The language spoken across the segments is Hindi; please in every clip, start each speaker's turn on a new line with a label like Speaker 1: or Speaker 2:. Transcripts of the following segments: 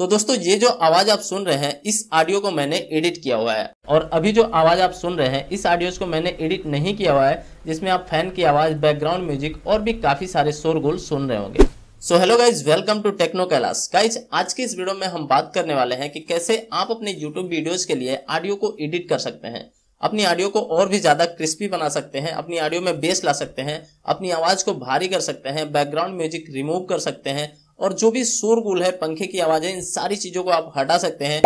Speaker 1: तो दोस्तों ये जो आवाज आप सुन रहे हैं इस ऑडियो को मैंने एडिट किया हुआ है और अभी जो आवाज आप सुन रहे हैं इस ऑडियोज को मैंने एडिट नहीं किया हुआ है जिसमें आप फैन की आवाज बैकग्राउंड म्यूजिक और भी काफी सारे शोरगोल सुन रहे होंगे so hello guys welcome to Techno Kailash guys आज की इस वीडियो में हम बात करने वाले हैं कि कैसे आप अपने यूट्यूब वीडियोज के लिए ऑडियो को एडिट कर सकते हैं अपनी ऑडियो को और भी ज़्यादा क्रिस्पी बना सकते हैं अपनी ऑडियो में बेस ला सकते हैं अपनी आवाज़ को भारी कर सकते हैं बैकग्राउंड म्यूजिक रिमूव कर सकते हैं और जो भी शोरगुल है पंखे की आवाज़ें इन सारी चीज़ों को आप हटा सकते हैं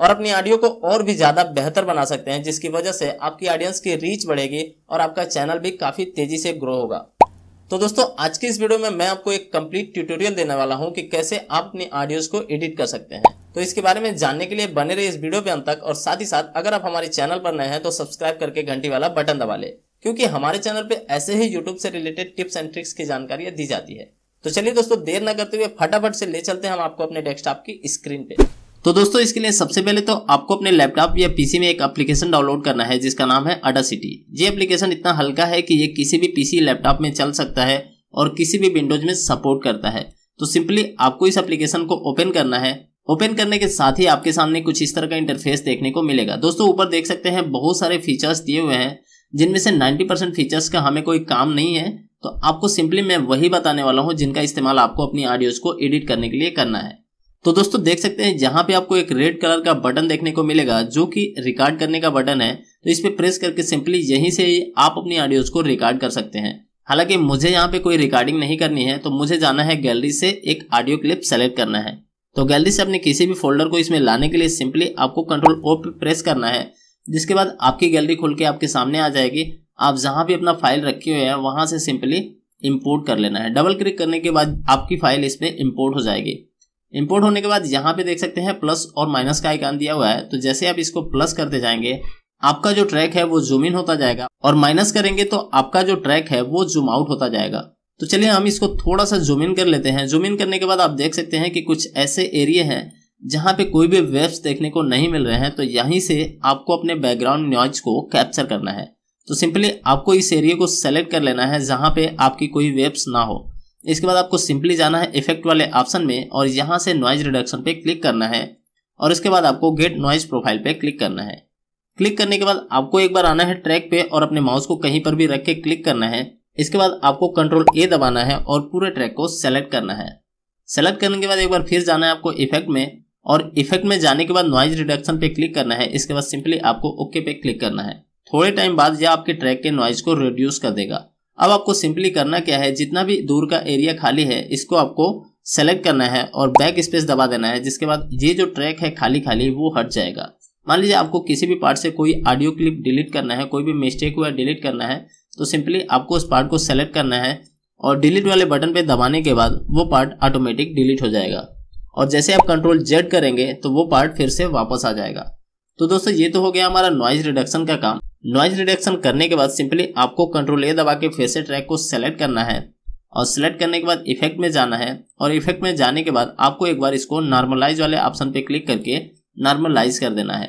Speaker 1: और अपनी ऑडियो को और भी ज़्यादा बेहतर बना सकते हैं जिसकी वजह से आपकी ऑडियंस की रीच बढ़ेगी और आपका चैनल भी काफ़ी तेज़ी से ग्रो होगा तो दोस्तों आज की इस वीडियो में मैं आपको एक कंप्लीट ट्यूटोरियल देने वाला हूं कि कैसे आप अपनी ऑडियोज को एडिट कर सकते हैं तो इसके बारे में जानने के लिए बने रहे इस वीडियो पे अंत तक और साथ ही साथ अगर आप हमारे चैनल पर नए हैं तो सब्सक्राइब करके घंटी वाला बटन दबा ले क्योंकि हमारे चैनल पे ऐसे ही यूट्यूब से रिलेटेड टिप्स एंड ट्रिक्स की जानकारियां दी जाती है तो चलिए दोस्तों देर ना करते हुए फटाफट से ले चलते हैं हम आपको अपने डेस्कटॉप की स्क्रीन पे तो दोस्तों इसके लिए सबसे पहले तो आपको अपने लैपटॉप या पीसी में एक एप्लीकेशन डाउनलोड करना है जिसका नाम है अडा सिटी ये एप्लीकेशन इतना हल्का है कि ये किसी भी पीसी लैपटॉप में चल सकता है और किसी भी विंडोज में सपोर्ट करता है तो सिंपली आपको इस एप्लीकेशन को ओपन करना है ओपन करने के साथ ही आपके सामने कुछ इस तरह का इंटरफेस देखने को मिलेगा दोस्तों ऊपर देख सकते हैं बहुत सारे फीचर्स दिए हुए हैं जिनमें से नाइन्टी फीचर्स का हमें कोई काम नहीं है तो आपको सिंपली मैं वही बताने वाला हूँ जिनका इस्तेमाल आपको अपनी ऑडियोज को एडिट करने के लिए करना है तो दोस्तों देख सकते हैं जहां पे आपको एक रेड कलर का बटन देखने को मिलेगा जो कि रिकॉर्ड करने का बटन है तो इस पर प्रेस करके सिंपली यहीं से ही आप अपनी ऑडियोज को रिकॉर्ड कर सकते हैं हालांकि मुझे यहाँ पे कोई रिकॉर्डिंग नहीं करनी है तो मुझे जाना है गैलरी से एक ऑडियो क्लिप सेलेक्ट करना है तो गैलरी से अपने किसी भी फोल्डर को इसमें लाने के लिए सिंपली आपको कंट्रोल ओ प्रेस करना है जिसके बाद आपकी गैलरी खुल के आपके सामने आ जाएगी आप जहां भी अपना फाइल रखे हुए हैं वहां से सिंपली इंपोर्ट कर लेना है डबल क्लिक करने के बाद आपकी फाइल इसमें इंपोर्ट हो जाएगी इंपोर्ट होने के बाद यहाँ पे देख सकते हैं प्लस और माइनस का आइकान दिया हुआ है तो जैसे आप इसको प्लस करते जाएंगे आपका जो ट्रैक है वो जूम इन होता जाएगा और माइनस करेंगे तो आपका जो ट्रैक है वो जूम आउट होता जाएगा तो चलिए हम इसको थोड़ा सा जूम इन कर लेते हैं जूम इन करने के बाद आप देख सकते हैं कि कुछ ऐसे एरिए हैं जहां पे कोई भी वेब्स देखने को नहीं मिल रहे हैं तो यहीं से आपको अपने बैकग्राउंड नॉइज को कैप्चर करना है तो सिंपली आपको इस एरिया को सेलेक्ट कर लेना है जहाँ पे आपकी कोई वेब्स ना हो इसके बाद आपको सिंपली जाना है इफेक्ट वाले ऑप्शन में और यहाँ से नॉइज रिडक्शन पे क्लिक करना है और इसके बाद आपको गेट नॉइज प्रोफाइल पे क्लिक करना है क्लिक करने के बाद आपको एक बार आना है ट्रैक पे और अपने माउस को कहीं पर भी रख के क्लिक करना है इसके बाद आपको कंट्रोल ए दबाना है और पूरे ट्रैक को सेलेक्ट करना है सेलेक्ट करने के बाद एक बार फिर जाना है आपको इफेक्ट में और इफेक्ट में जाने के बाद नॉइज रिडक्शन पे क्लिक करना है इसके बाद सिंपली आपको ओके पे क्लिक करना है थोड़े टाइम बाद यह आपके ट्रैक के नॉइज को रिड्यूस कर देगा अब आपको सिंपली करना क्या है जितना भी दूर का एरिया खाली है इसको आपको सेलेक्ट करना है और बैक स्पेस दबा देना है जिसके बाद ये जो ट्रैक है खाली खाली वो हट जाएगा मान लीजिए आपको किसी भी पार्ट से कोई ऑडियो क्लिप डिलीट करना है कोई भी मिस्टेक हुआ डिलीट करना है तो सिंपली आपको उस पार्ट को सेलेक्ट करना है और डिलीट वाले बटन पे दबाने के बाद वो पार्ट ऑटोमेटिक डिलीट हो जाएगा और जैसे आप कंट्रोल जेड करेंगे तो वो पार्ट फिर से वापस आ जाएगा तो दोस्तों ये तो हो गया हमारा नॉइज रिडक्शन का काम नॉइज रिडक्शन करने के बाद सिंपली आपको कंट्रोल ए दबा के फेसर ट्रैक को सेलेक्ट करना है और सिलेक्ट करने के बाद इफेक्ट में जाना है और इफेक्ट में जाने के बाद आपको एक बार इसको नॉर्मलाइज वाले ऑप्शन पे क्लिक करके नॉर्मलाइज कर देना है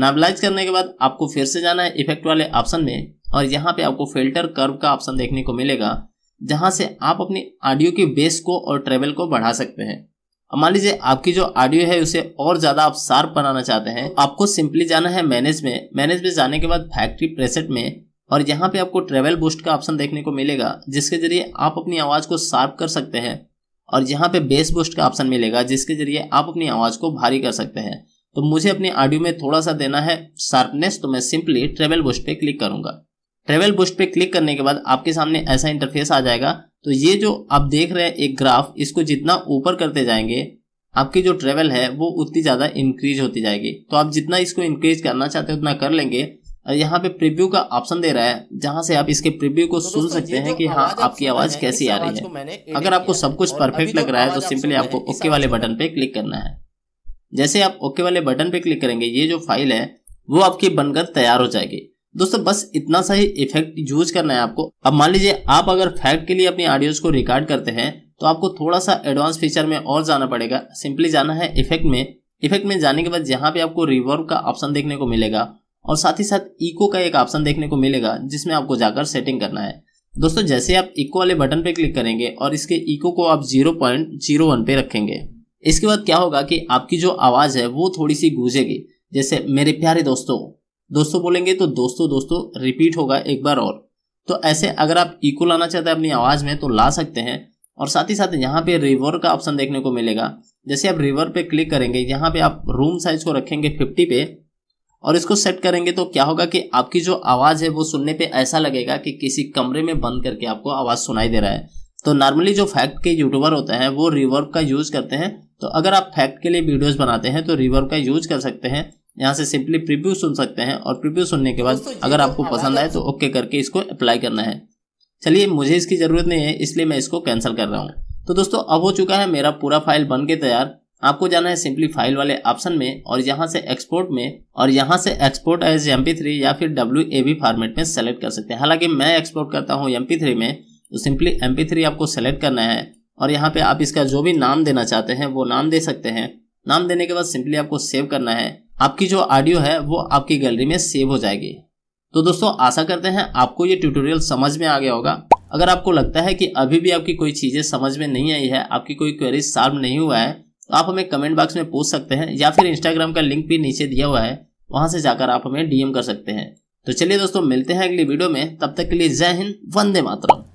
Speaker 1: नॉर्मलाइज करने के बाद आपको फिर से जाना है इफेक्ट वाले ऑप्शन में और यहाँ पे आपको फिल्टर कर्व का ऑप्शन देखने को मिलेगा जहाँ से आप अपनी ऑडियो के बेस को और ट्रेवल को बढ़ा सकते हैं मान लीजिए आपकी जो ऑडियो है उसे और ज्यादा आप शार्प बनाना चाहते हैं आपको सिंपली जाना है मैनेज में मैनेज में जाने के बाद फैक्ट्री प्रेसेट में और यहाँ पे आपको ट्रेवल बूस्ट का ऑप्शन देखने को मिलेगा जिसके जरिए आप अपनी आवाज को शार्प कर सकते हैं और यहाँ पे बेस बूस्ट का ऑप्शन मिलेगा जिसके जरिए आप अपनी आवाज को भारी कर सकते हैं तो मुझे अपने ऑडियो में थोड़ा सा देना है शार्पनेस तो मैं सिंपली ट्रेवल बूस्ट पे क्लिक करूंगा ट्रेवल बूस्ट पे क्लिक करने के बाद आपके सामने ऐसा इंटरफेस आ जाएगा तो ये जो आप देख रहे हैं एक ग्राफ इसको जितना ऊपर करते जाएंगे आपकी जो ट्रेवल है वो उतनी ज़्यादा इंक्रीज होती जाएगी तो आप जितना इसको इंक्रीज करना चाहते हो उतना कर लेंगे और यहाँ पे प्रीव्यू का ऑप्शन दे रहा है जहाँ से आप इसके प्रीव्यू को तो सुन सकते हैं कि हाँ आपकी आवाज़ कैसी आ रही है अगर आपको सब कुछ परफेक्ट लग रहा है तो सिंपली आपको ओके वाले बटन पे क्लिक करना है जैसे आप ओके वाले बटन पे क्लिक करेंगे ये जो फाइल है वो आपकी बनकर तैयार हो जाएगी दोस्तों बस इतना सा ही इफेक्ट यूज करना है आपको अब मान लीजिए आप अगर फैक्ट के लिए अपनी ऑडियोज को रिकॉर्ड करते हैं तो आपको थोड़ा सा एडवांस फीचर में और जाना पड़ेगा सिंपली जाना है इफेक्ट में इफेक्ट में जाने के बाद जहां पे आपको रिवर्व का ऑप्शन देखने को मिलेगा और साथ ही साथ इको का एक ऑप्शन देखने को मिलेगा जिसमें आपको जाकर सेटिंग करना है दोस्तों जैसे आप इको वाले बटन पे क्लिक करेंगे और इसके इको को आप वन पे रखेंगे इसके बाद क्या होगा कि आपकी जो आवाज़ है वो थोड़ी सी गूंजेगी जैसे मेरे प्यारे दोस्तों दोस्तों बोलेंगे तो दोस्तों दोस्तों रिपीट होगा एक बार और तो ऐसे अगर आप इको लाना चाहते हैं अपनी आवाज़ में तो ला सकते हैं और साथ ही साथ यहाँ पे रिवर का ऑप्शन देखने को मिलेगा जैसे आप रिवर पे क्लिक करेंगे यहाँ पे आप रूम साइज को रखेंगे 50 पे और इसको सेट करेंगे तो क्या होगा कि आपकी जो आवाज़ है वो सुनने पे ऐसा लगेगा कि किसी कमरे में बंद करके आपको आवाज़ सुनाई दे रहा है तो नॉर्मली जो फैक्ट के यूट्यूबर होते हैं वो रिवर्व का यूज़ करते हैं तो अगर आप फैक्ट के लिए वीडियोज़ बनाते हैं तो रिवर्व का यूज़ कर सकते हैं यहाँ से सिंपली प्रीव्यू सुन सकते हैं और प्रीव्यू सुनने के बाद अगर आपको पसंद आए तो ओके करके इसको अप्लाई करना है चलिए मुझे इसकी ज़रूरत नहीं है इसलिए मैं इसको कैंसिल कर रहा हूँ तो दोस्तों अब हो चुका है मेरा पूरा फाइल बन के तैयार आपको जाना है सिंपली फाइल वाले ऑप्शन में और यहाँ से एक्सपोर्ट में और यहाँ से एक्सपोर्ट एज एम थ्री या फिर डब्ल्यू फॉर्मेट में सेलेक्ट कर सकते हैं हालांकि मैं एक्सपोर्ट करता हूँ एम थ्री में तो सिंपली एम थ्री आपको सेलेक्ट करना है और यहाँ पे आप इसका जो भी नाम देना चाहते हैं वो नाम दे सकते हैं नाम देने के बाद सिंपली आपको सेव करना है आपकी जो ऑडियो है वो आपकी गैलरी में सेव हो जाएगी तो दोस्तों आशा करते हैं आपको ये ट्यूटोरियल समझ में आ गया होगा अगर आपको लगता है कि अभी भी आपकी कोई चीज़ें समझ में नहीं आई है आपकी कोई क्वेरी सॉल्व नहीं हुआ है तो आप हमें कमेंट बॉक्स में पूछ सकते हैं या फिर इंस्टाग्राम का लिंक भी नीचे दिया हुआ है वहां से जाकर आप हमें डीएम कर सकते हैं तो चलिए दोस्तों मिलते हैं अगली वीडियो में तब तक के लिए जय हिंद वंदे मातरम